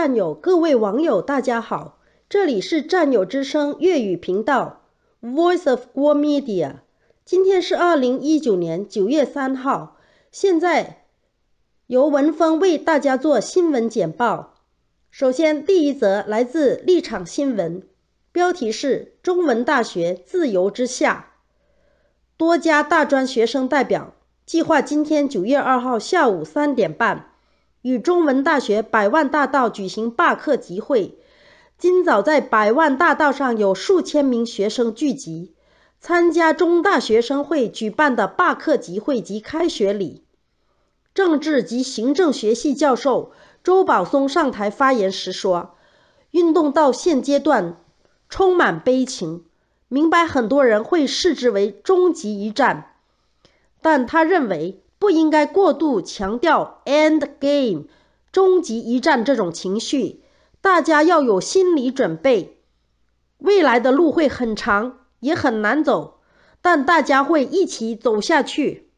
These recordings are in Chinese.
战友，各位网友，大家好，这里是战友之声粤语频道，Voice of War Media。今天是二零一九年九月三号，现在由文峰为大家做新闻简报。首先，第一则来自立场新闻，标题是《中文大学自由之下》，多家大专学生代表计划今天九月二号下午三点半。与中文大学百万大道举行罢课集会，今早在百万大道上有数千名学生聚集，参加中大学生会举办的罢课集会及开学礼。政治及行政学系教授周宝松上台发言时说：“运动到现阶段，充满悲情，明白很多人会视之为终极一战，但他认为。”不应该过度强调 “end game” 终极一战这种情绪，大家要有心理准备，未来的路会很长，也很难走，但大家会一起走下去。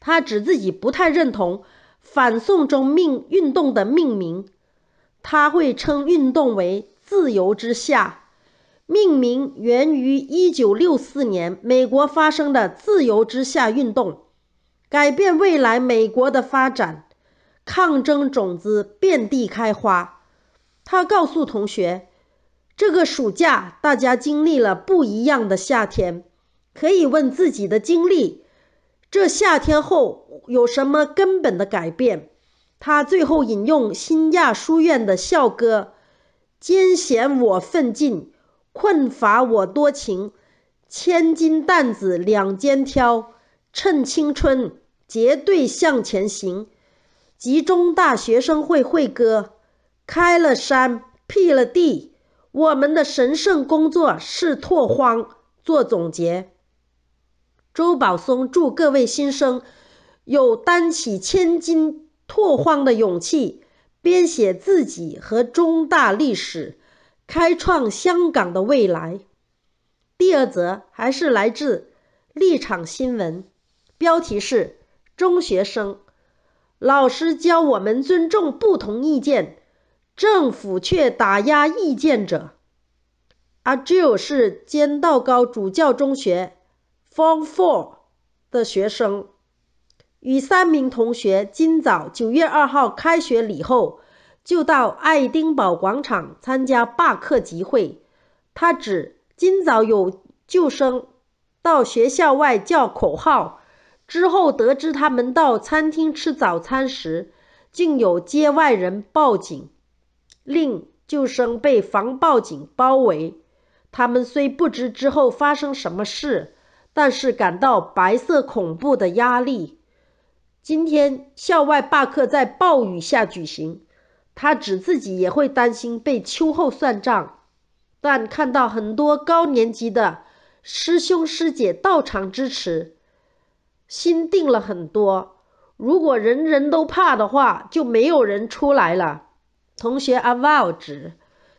他指自己不太认同反送中命运动的命名，他会称运动为“自由之下”。命名源于一九六四年美国发生的“自由之下”运动。改变未来美国的发展，抗争种子遍地开花。他告诉同学，这个暑假大家经历了不一样的夏天，可以问自己的经历，这夏天后有什么根本的改变？他最后引用新亚书院的校歌：艰险我奋进，困乏我多情，千斤担子两肩挑，趁青春。结队向前行，集中大学生会会歌。开了山，辟了地，我们的神圣工作是拓荒。做总结，周宝松祝各位新生有担起千斤拓荒的勇气，编写自己和中大历史，开创香港的未来。第二则还是来自立场新闻，标题是。中学生，老师教我们尊重不同意见，政府却打压意见者。阿 Jul 是坚道高主教中学 Form Four 的学生，与三名同学今早九月二号开学礼后，就到爱丁堡广场参加罢课集会。他指今早有救生到学校外叫口号。之后得知，他们到餐厅吃早餐时，竟有街外人报警，令救生被防报警包围。他们虽不知之后发生什么事，但是感到白色恐怖的压力。今天校外罢课在暴雨下举行，他指自己也会担心被秋后算账，但看到很多高年级的师兄师姐到场支持。心定了很多，如果人人都怕的话，就没有人出来了。同学阿瓦指，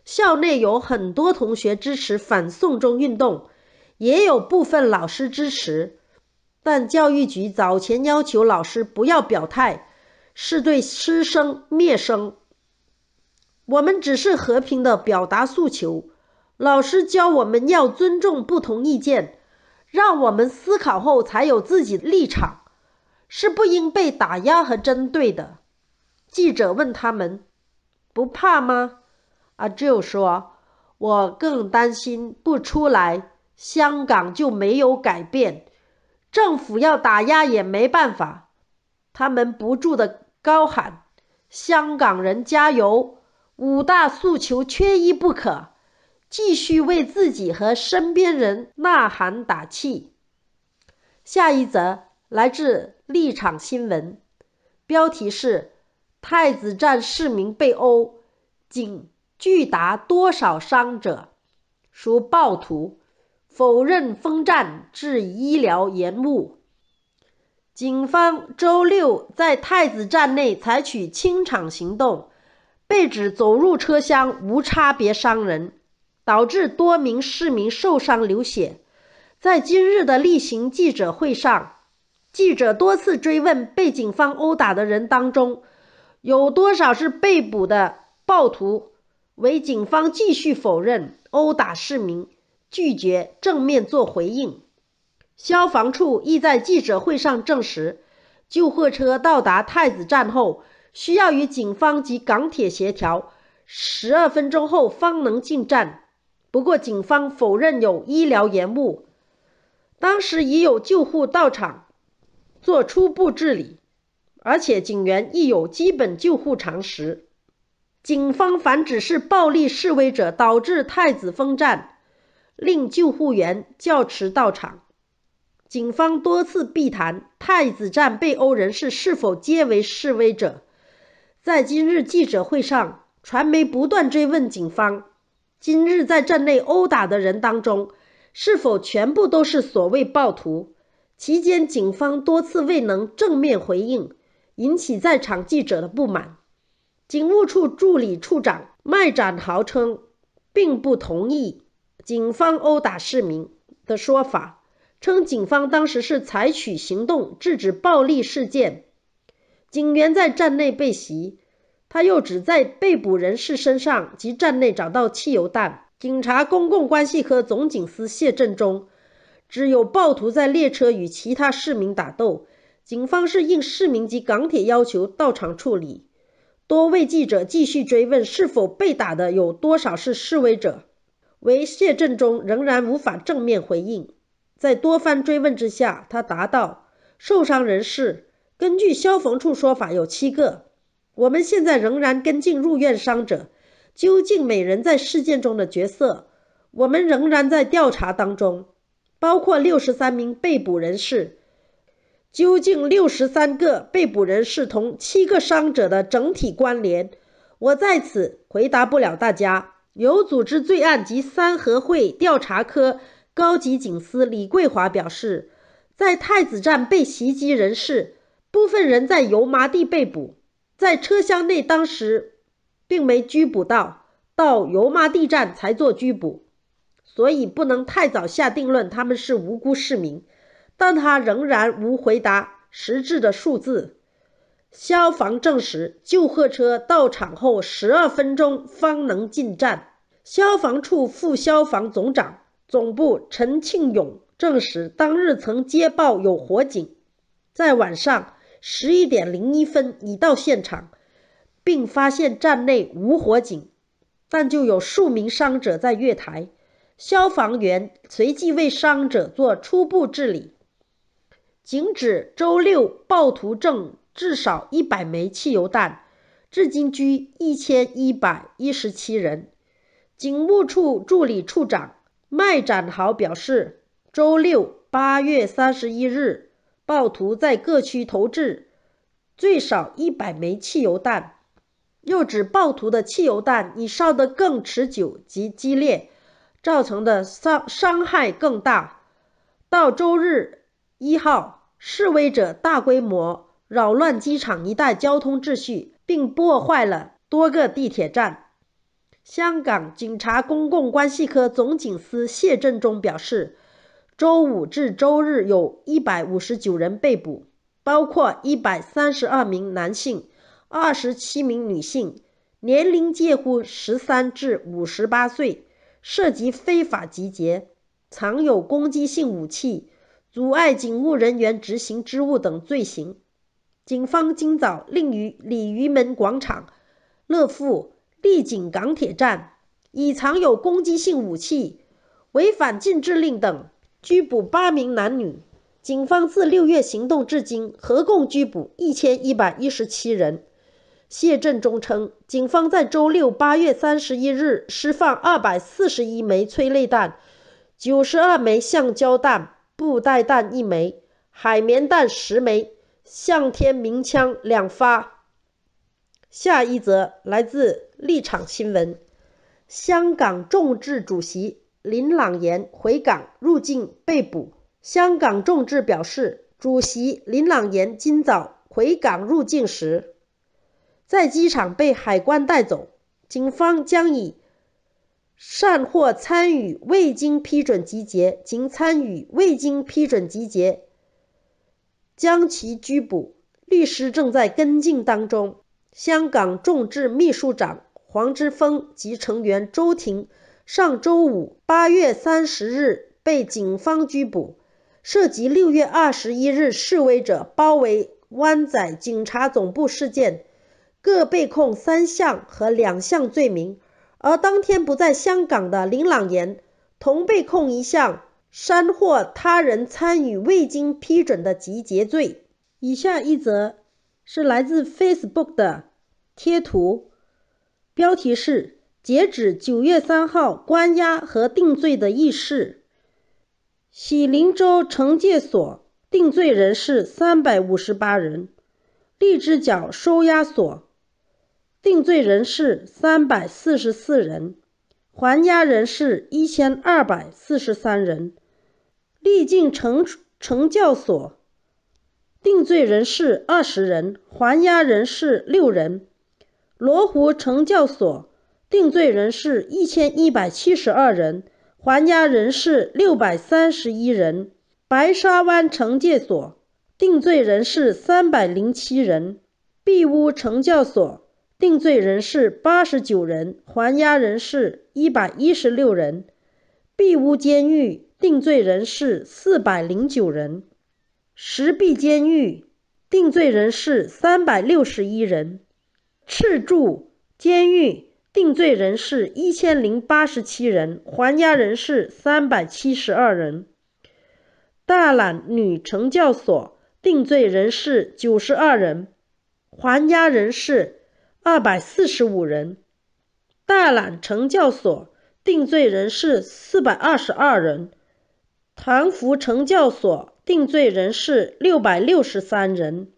校内有很多同学支持反送中运动，也有部分老师支持，但教育局早前要求老师不要表态，是对师生灭生。我们只是和平的表达诉求，老师教我们要尊重不同意见。让我们思考后才有自己的立场，是不应被打压和针对的。记者问他们：“不怕吗？”阿 j o u 说：“我更担心不出来，香港就没有改变。政府要打压也没办法。”他们不住的高喊：“香港人加油！”五大诉求缺一不可。继续为自己和身边人呐喊打气。下一则来自立场新闻，标题是《太子站市民被殴，警拒达多少伤者》，属暴徒否认封站致医疗延误。警方周六在太子站内采取清场行动，被指走入车厢无差别伤人。导致多名市民受伤流血。在今日的例行记者会上，记者多次追问被警方殴打的人当中有多少是被捕的暴徒，为警方继续否认殴打市民，拒绝正面做回应。消防处亦在记者会上证实，救护车到达太子站后需要与警方及港铁协调，十二分钟后方能进站。不过，警方否认有医疗延误，当时已有救护到场做初步治理，而且警员亦有基本救护常识。警方反指是暴力示威者导致太子风站令救护员较迟到场。警方多次避谈太子站被殴人士是否皆为示威者。在今日记者会上，传媒不断追问警方。今日在站内殴打的人当中，是否全部都是所谓暴徒？期间，警方多次未能正面回应，引起在场记者的不满。警务处助理处长麦展豪称，并不同意警方殴打市民的说法，称警方当时是采取行动制止暴力事件。警员在站内被袭。他又只在被捕人士身上及站内找到汽油弹。警察公共关系科总警司谢振中，只有暴徒在列车与其他市民打斗，警方是应市民及港铁要求到场处理。多位记者继续追问是否被打的有多少是示威者，为谢振中仍然无法正面回应。在多番追问之下，他答道：受伤人士根据消防处说法有七个。我们现在仍然跟进入院伤者，究竟每人在事件中的角色，我们仍然在调查当中。包括六十三名被捕人士，究竟六十三个被捕人是同七个伤者的整体关联，我在此回答不了大家。有组织罪案及三合会调查科高级警司李桂华表示，在太子站被袭击人士，部分人在油麻地被捕。在车厢内，当时并没拘捕到，到油麻地站才做拘捕，所以不能太早下定论他们是无辜市民。但他仍然无回答实质的数字。消防证实，救护车到场后十二分钟方能进站。消防处副消防总长、总部陈庆勇证实，当日曾接报有火警，在晚上。十一点零一分已到现场，并发现站内无火警，但就有数名伤者在月台。消防员随即为伤者做初步治理。仅指周六暴徒正至少一百枚汽油弹，至今拘一千一百一十七人。警务处助理处长麦展豪表示，周六八月三十一日。暴徒在各区投掷最少一百枚汽油弹，又指暴徒的汽油弹已烧得更持久及激烈，造成的伤伤害更大。到周日一号，示威者大规模扰乱机场一带交通秩序，并破坏了多个地铁站。香港警察公共关系科总警司谢振中表示。周五至周日，有一百五十九人被捕，包括一百三十二名男性、二十七名女性，年龄介乎十三至五十八岁，涉及非法集结、藏有攻击性武器、阻碍警务人员执行职务等罪行。警方今早另于鲤鱼门广场、乐富、丽景港铁站，已藏有攻击性武器、违反禁制令等。拘捕八名男女，警方自六月行动至今，合共拘捕一千一百一十七人。谢振中称，警方在周六八月三十一日释放二百四十一枚催泪弹、九十二枚橡胶弹、布袋弹一枚、海绵弹十枚、向天鸣枪两发。下一则来自立场新闻，香港众志主席。林朗言回港入境被捕。香港众志表示，主席林朗言今早回港入境时，在机场被海关带走，警方将以善或参与未经批准集结、及参与未经批准集结，将其拘捕。律师正在跟进当中。香港众志秘书长黄之锋及成员周庭。上周五，八月三十日，被警方拘捕，涉及六月二十一日示威者包围湾仔警察总部事件，各被控三项和两项罪名。而当天不在香港的林朗言，同被控一项煽惑他人参与未经批准的集结罪。以下一则，是来自 Facebook 的贴图，标题是。截止九月三号，关押和定罪的议事，喜林州惩戒所定罪人是三百五十八人，荔枝角收押所定罪人是三百四十四人，还押人是一千二百四十三人，历尽城城教所定罪人是二十人，还押人是六人，罗湖城教所。定罪人士一千一百七十二人，还押人士六百三十一人。白沙湾惩戒所定罪人士三百零七人，碧屋惩教所定罪人士八十九人，还押人士一百一十六人。碧屋监狱定罪人士四百零九人，石壁监狱定罪人士三百六十一人，赤柱监狱。定罪人是一千零八十七人，还押人是三百七十二人。大榄女成教所定罪人是九十二人，还押人是二百四十五人。大榄成教所定罪人是四百二十二人，唐福成教所定罪人是六百六十三人，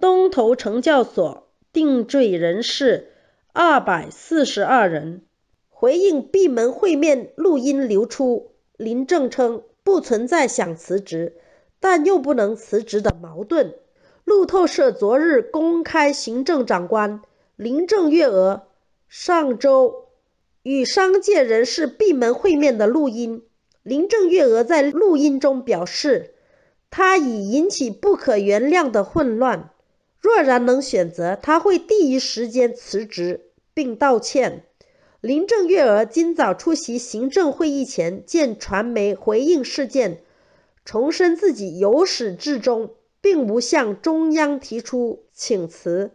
东头成教所定罪人是。二百四十二人回应闭门会面录音流出，林郑称不存在想辞职但又不能辞职的矛盾。路透社昨日公开行政长官林郑月娥上周与商界人士闭门会面的录音。林郑月娥在录音中表示，她已引起不可原谅的混乱。若然能选择，她会第一时间辞职。并道歉。林郑月娥今早出席行政会议前，见传媒回应事件，重申自己由始至终并无向中央提出请辞。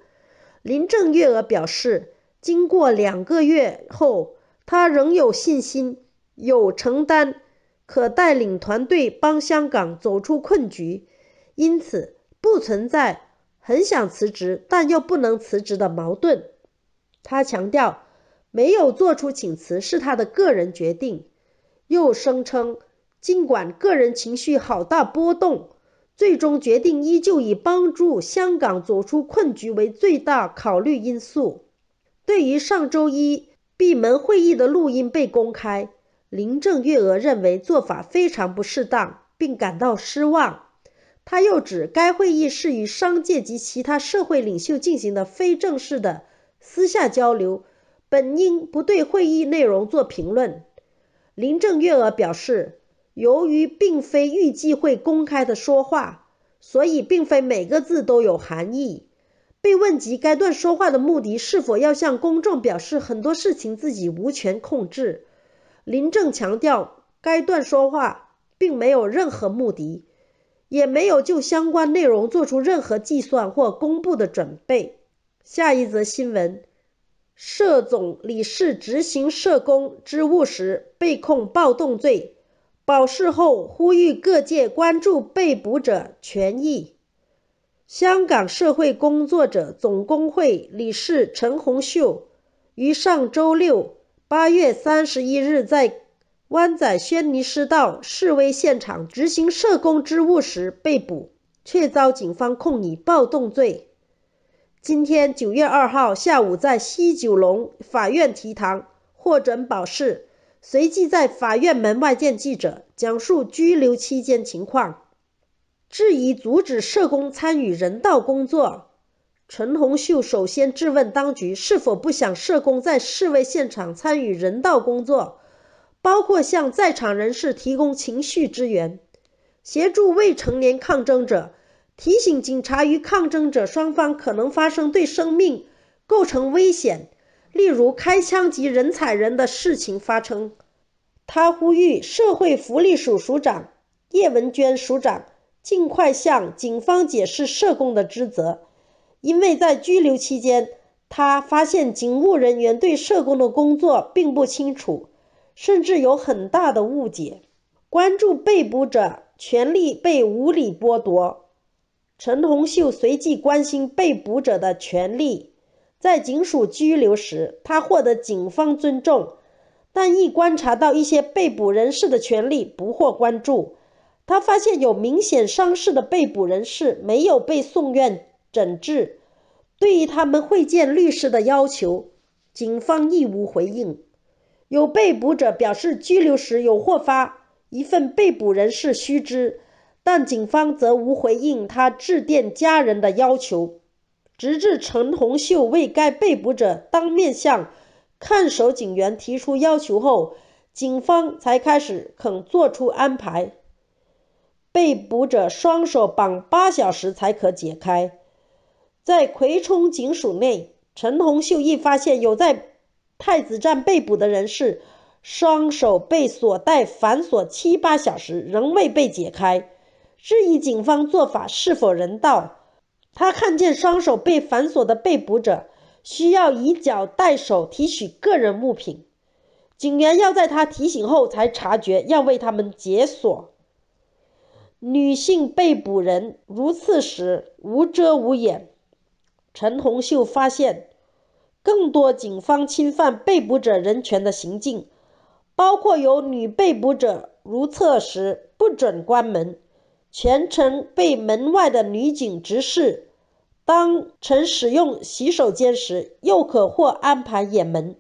林郑月娥表示，经过两个月后，她仍有信心、有承担，可带领团队帮香港走出困局，因此不存在很想辞职但又不能辞职的矛盾。他强调，没有做出请辞是他的个人决定，又声称尽管个人情绪好大波动，最终决定依旧以帮助香港走出困局为最大考虑因素。对于上周一闭门会议的录音被公开，林郑月娥认为做法非常不适当，并感到失望。他又指，该会议是与商界及其他社会领袖进行的非正式的。私下交流，本应不对会议内容做评论。林郑月娥表示，由于并非预计会公开的说话，所以并非每个字都有含义。被问及该段说话的目的是否要向公众表示很多事情自己无权控制，林郑强调，该段说话并没有任何目的，也没有就相关内容做出任何计算或公布的准备。下一则新闻：社总理事执行社工职务时被控暴动罪，保释后呼吁各界关注被捕者权益。香港社会工作者总工会理事陈红秀于上周六（八月三十一日）在湾仔轩尼诗道示威现场执行社工职务时被捕，却遭警方控以暴动罪。今天九月二号下午，在西九龙法院提堂获准保释，随即在法院门外见记者，讲述拘留期间情况，质疑阻止社工参与人道工作。陈红秀首先质问当局是否不想社工在示威现场参与人道工作，包括向在场人士提供情绪支援，协助未成年抗争者。提醒警察与抗争者双方可能发生对生命构成危险，例如开枪及人踩人的事情发生。他呼吁社会福利署署长叶文娟署长尽快向警方解释社工的职责，因为在拘留期间，他发现警务人员对社工的工作并不清楚，甚至有很大的误解。关注被捕者权利被无理剥夺。陈红秀随即关心被捕者的权利，在警署拘留时，他获得警方尊重，但一观察到一些被捕人士的权利不获关注。他发现有明显伤势的被捕人士没有被送院诊治，对于他们会见律师的要求，警方亦无回应。有被捕者表示，拘留时有获发一份被捕人士须知。但警方则无回应他致电家人的要求，直至陈红秀为该被捕者当面向看守警员提出要求后，警方才开始肯做出安排。被捕者双手绑八小时才可解开。在葵涌警署内，陈红秀亦发现有在太子站被捕的人士，双手被锁带反锁七八小时，仍未被解开。质疑警方做法是否人道？他看见双手被反锁的被捕者，需要以脚代手提取个人物品，警员要在他提醒后才察觉要为他们解锁。女性被捕人如厕时无遮无掩，陈红秀发现更多警方侵犯被捕者人权的行径，包括有女被捕者如厕时不准关门。全程被门外的女警直视。当曾使用洗手间时，又可获安排掩门。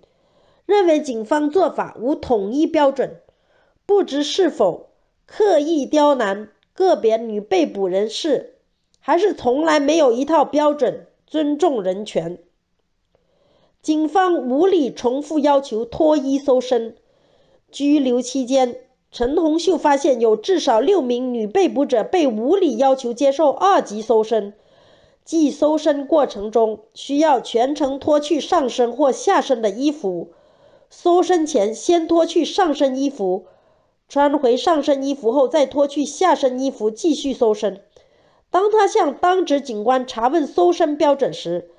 认为警方做法无统一标准，不知是否刻意刁难个别女被捕人士，还是从来没有一套标准尊重人权。警方无理重复要求脱衣搜身，拘留期间。陈红秀发现，有至少六名女被捕者被无理要求接受二级搜身，即搜身过程中需要全程脱去上身或下身的衣服。搜身前先脱去上身衣服，穿回上身衣服后再脱去下身衣服继续搜身。当他向当值警官查问搜身标准时，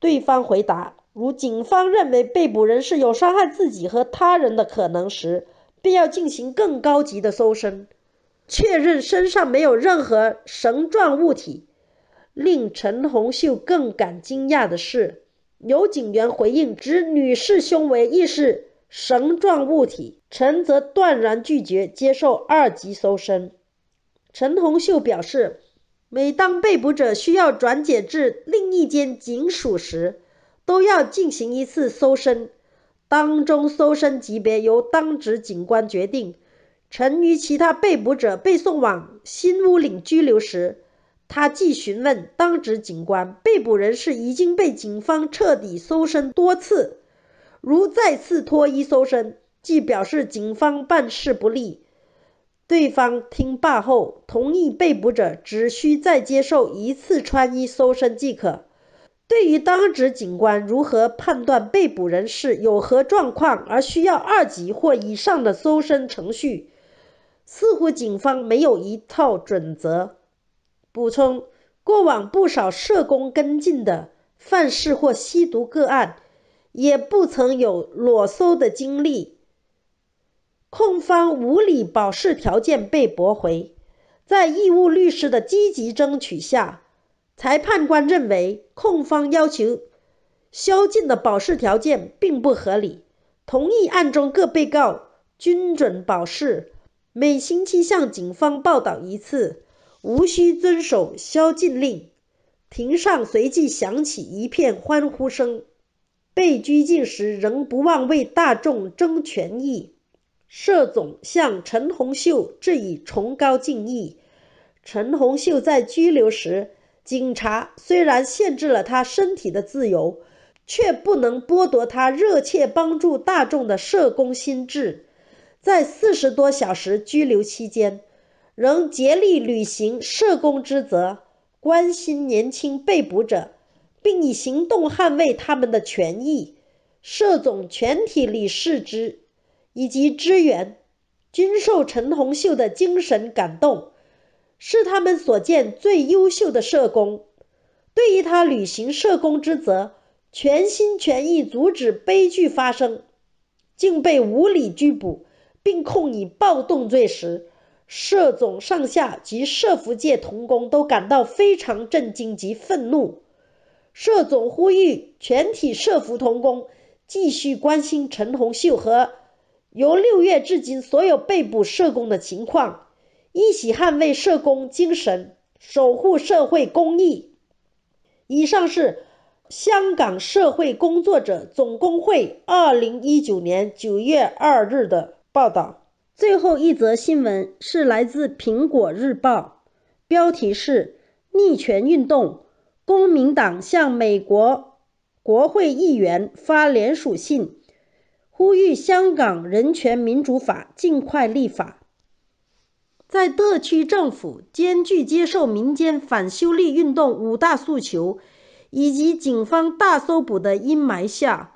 对方回答：如警方认为被捕人是有伤害自己和他人的可能时。便要进行更高级的搜身，确认身上没有任何绳状物体。令陈红秀更感惊讶的是，有警员回应指女士胸围亦是绳状物体，陈则断然拒绝接受二级搜身。陈红秀表示，每当被捕者需要转解至另一间警署时，都要进行一次搜身。当中搜身级别由当值警官决定。曾于其他被捕者被送往新屋岭拘留时，他即询问当值警官，被捕人士已经被警方彻底搜身多次，如再次脱衣搜身，即表示警方办事不力。对方听罢后，同意被捕者只需再接受一次穿衣搜身即可。对于当值警官如何判断被捕人士有何状况而需要二级或以上的搜身程序，似乎警方没有一套准则。补充：过往不少社工跟进的犯事或吸毒个案，也不曾有裸搜的经历。控方无理保释条件被驳回，在义务律师的积极争取下。裁判官认为，控方要求宵禁的保释条件并不合理，同意案中各被告均准保释，每星期向警方报道一次，无需遵守宵禁令。庭上随即响起一片欢呼声。被拘禁时仍不忘为大众争权益，社总向陈洪秀致以崇高敬意。陈洪秀在拘留时。警察虽然限制了他身体的自由，却不能剥夺他热切帮助大众的社工心智。在四十多小时拘留期间，仍竭力履行社工之责，关心年轻被捕者，并以行动捍卫他们的权益。社总全体理事之以及支援，均受陈洪秀的精神感动。是他们所见最优秀的社工，对于他履行社工之责、全心全意阻止悲剧发生，竟被无理拘捕并控以暴动罪时，社总上下及社福界同工都感到非常震惊及愤怒。社总呼吁全体社福同工继续关心陈宏秀和由六月至今所有被捕社工的情况。一起捍卫社工精神，守护社会公义。以上是香港社会工作者总工会二零一九年九月二日的报道。最后一则新闻是来自《苹果日报》，标题是“逆权运动”，公民党向美国国会议员发联署信，呼吁香港人权民主法尽快立法。在特区政府坚决接受民间反修例运动五大诉求，以及警方大搜捕的阴霾下，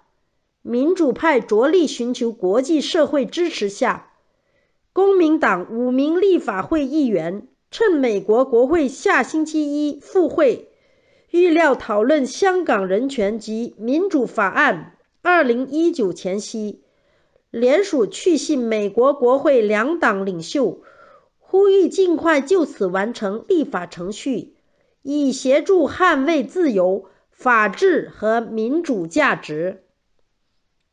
民主派着力寻求国际社会支持下，公民党五名立法会议员趁美国国会下星期一复会，预料讨论香港人权及民主法案二零一九前夕，联署去信美国国会两党领袖。呼吁尽快就此完成立法程序，以协助捍卫自由、法治和民主价值。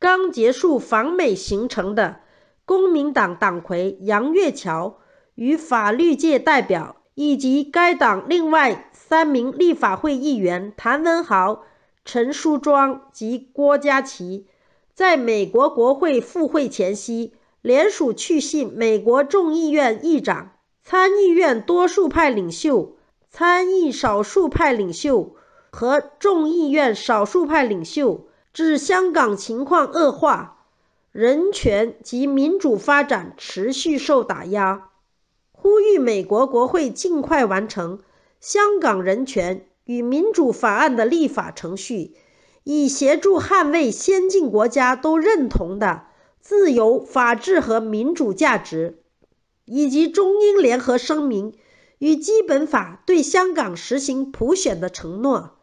刚结束访美行程的公民党党魁杨月桥与法律界代表，以及该党另外三名立法会议员谭文豪、陈淑庄及郭家琪，在美国国会赴会前夕。联署去信美国众议院议长、参议院多数派领袖、参议少数派领袖和众议院少数派领袖，致香港情况恶化、人权及民主发展持续受打压，呼吁美国国会尽快完成《香港人权与民主法案》的立法程序，以协助捍卫先进国家都认同的。自由、法治和民主价值，以及中英联合声明与《基本法》对香港实行普选的承诺，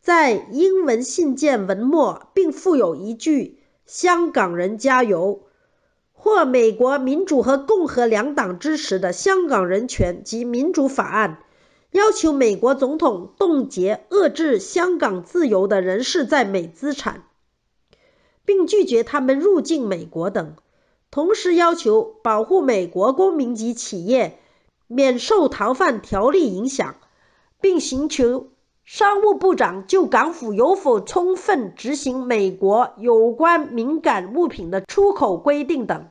在英文信件文末，并附有一句“香港人加油”。或“美国民主和共和两党支持的《香港人权及民主法案》，要求美国总统冻结遏制香港自由的人士在美资产。并拒绝他们入境美国等，同时要求保护美国公民及企业免受逃犯条例影响，并寻求商务部长就港府有否充分执行美国有关敏感物品的出口规定等，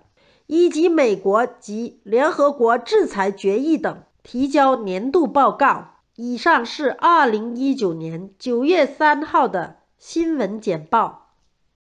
以及美国及联合国制裁决议等提交年度报告。以上是二零一九年九月三号的新闻简报。